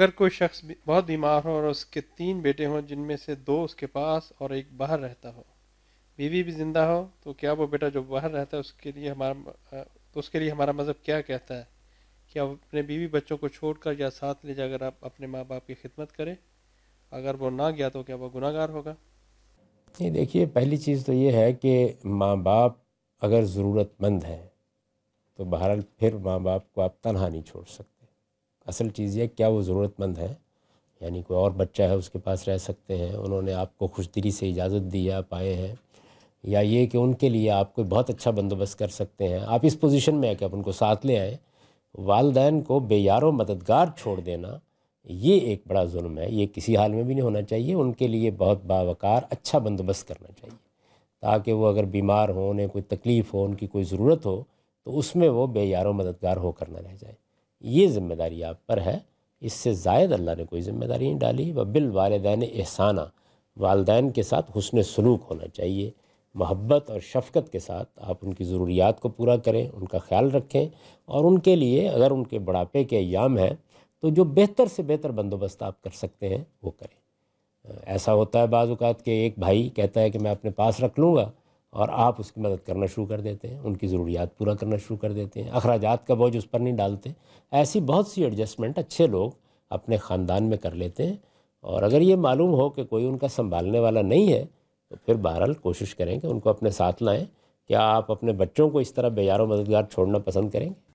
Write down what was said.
अगर कोई शख्स बहुत बीमार हो और उसके तीन बेटे हों जिनमें से दो उसके पास और एक बाहर रहता हो बीवी भी जिंदा हो तो क्या वो बेटा जो बाहर रहता है उसके लिए हमारा तो उसके लिए हमारा मज़हब क्या कहता है कि आप अपने बीवी बच्चों को छोड़कर या साथ ले जाकर आप अपने माँ बाप की खिदमत करें अगर वो ना गया तो क्या वो गुनागार होगा ये देखिए पहली चीज़ तो ये है कि माँ बाप अगर ज़रूरतमंद हैं तो बहरहाल फिर माँ बाप को आप तनहा नहीं छोड़ सकते असल चीज़ यह क्या वो ज़रूरतमंद है यानी कोई और बच्चा है उसके पास रह सकते हैं उन्होंने आपको खुश दिली से इजाज़त दी है आप आए हैं या ये कि उनके लिए आप कोई बहुत अच्छा बंदोबस्त कर सकते हैं आप इस पोजीशन में है कि आप उनको साथ ले आएँ वालदेन को बेयारों मददगार छोड़ देना ये एक बड़ा जुल्म है ये किसी हाल में भी नहीं होना चाहिए उनके लिए बहुत बावकार अच्छा बंदोबस्त करना चाहिए ताकि वो अगर बीमार हो उन्हें कोई तकलीफ़ हो उनकी कोई ज़रूरत हो तो उसमें वो बेयारों मददगार होकर ना रह जाए ये ज़िम्मेदारी आप पर है इससे जायद अल्लाह ने कोई ज़िम्मेदारी नहीं डाली व बिल वालदान एहसाना वालदान के साथ हसन सलूक होना चाहिए महब्बत और शफकत के साथ आप उनकी ज़रूरियात को पूरा करें उनका ख्याल रखें और उनके लिए अगर उनके बुढ़ापे के अयाम हैं तो जो बेहतर से बेहतर बंदोबस्त आप कर सकते हैं वो करें ऐसा होता है बाज़ात के एक भाई कहता है कि मैं अपने पास रख लूँगा और आप उसकी मदद करना शुरू कर देते हैं उनकी ज़रूरियात पूरा करना शुरू कर देते हैं अखराज का बोझ उस पर नहीं डालते ऐसी बहुत सी एडजस्टमेंट अच्छे लोग अपने ख़ानदान में कर लेते हैं और अगर ये मालूम हो कि कोई उनका संभालने वाला नहीं है तो फिर बहरहाल कोशिश करें कि उनको अपने साथ लाएँ क्या आप अपने बच्चों को इस तरह बेजारों मददगार छोड़ना पसंद करेंगे